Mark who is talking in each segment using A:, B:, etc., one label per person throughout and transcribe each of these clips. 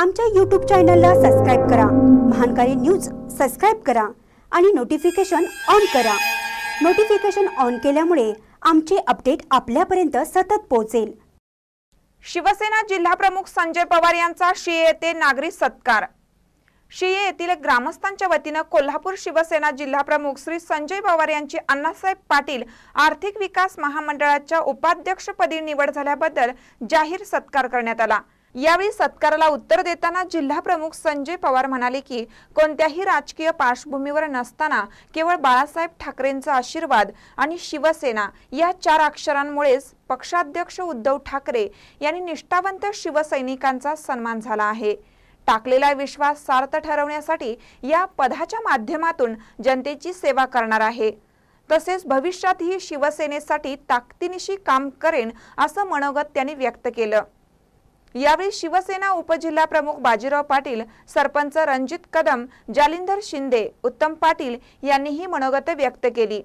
A: आमच्या यूट्यूब चॅनलला सबस्क्राईब करा महानकारी न्यूज सबस्क्राईब करा आणि नोटिफिकेशन ऑन करा नोटिफिकेशन ऑन केल्यामुळे आमचे अपडेट आपल्यापर्यंत सतत पोहोचेल
B: शिवसेना जिल्हाप्रमुख संजय पवार यांचा शिये येथे नागरी सत्कार शिये येथील ग्रामस्थांच्या वतीनं कोल्हापूर शिवसेना जिल्हाप्रमुख श्री संजय पवार यांची अण्णासाहेब पाटील आर्थिक विकास महामंडळाच्या उपाध्यक्षपदी निवड झाल्याबद्दल जाहीर सत्कार करण्यात आला यावेळी सत्काराला उत्तर देताना जिल्हा प्रमुख संजय पवार म्हणाले की कोणत्याही राजकीय पार्श्वभूमीवर नसताना केवळ बाळासाहेब ठाकरेंचा आशीर्वाद आणि शिवसेना या चार अक्षरांमुळेच पक्षाध्यक्ष उद्धव ठाकरे यांनी निष्ठावंत शिवसैनिकांचा सन्मान झाला आहे टाकलेला विश्वास सार्थ ठरवण्यासाठी या पदाच्या माध्यमातून जनतेची सेवा करणार आहे तसेच भविष्यातही शिवसेनेसाठी ताकदीनिशी काम करेन असं मनोगत त्यांनी व्यक्त केलं यावेळी शिवसेना उपजिल्हा प्रमुख बाजीराव पाटील सरपंच रणजित कदम जालिंदर शिंदे उत्तम पाटील यांनीही मनोगत व्यक्त केली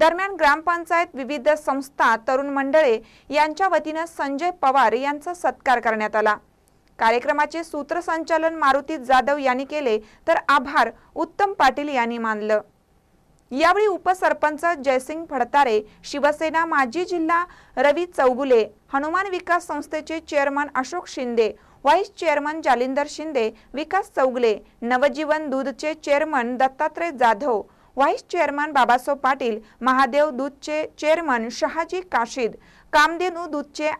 B: दरम्यान ग्रामपंचायत विविध संस्था तरुण मंडळे यांच्या वतीनं संजय पवार यांचा सत्कार करण्यात आला कार्यक्रमाचे सूत्रसंचालन मारुती जाधव यांनी केले तर आभार उत्तम पाटील यांनी मानलं यावेळी उपसरपंच जयसिंग फडतारे शिवसेना माजी जिल्हा रवी चौगुले हनुमान विकास संस्थेचे chairman Ashok Shinde vice chairman Jalindar Shinde Vikas Chougule Navjivan दूधचे chairman Dattatray Jadhav vice chairman Babasaheb Patil Mahadev दूधचे चेअरमन शहाजी काशीद कामधेनू दूधचे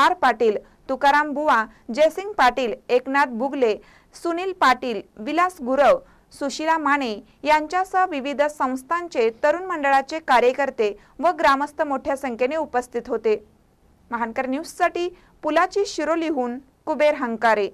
B: आर पाटील तुकाराम बुवा जयसिंग पाटील एकनाथ बुगले सुनील पाटील विलास गुरव सुशीला माने यांच्यासह विविध संस्थांचे तरुण मंडळाचे कार्यकर्ते व ग्रामस्थ मोठ्या संख्येने उपस्थित होते महानकर न्यूजसाठी पुलाची शिरोलीहून कुबेर हंकारे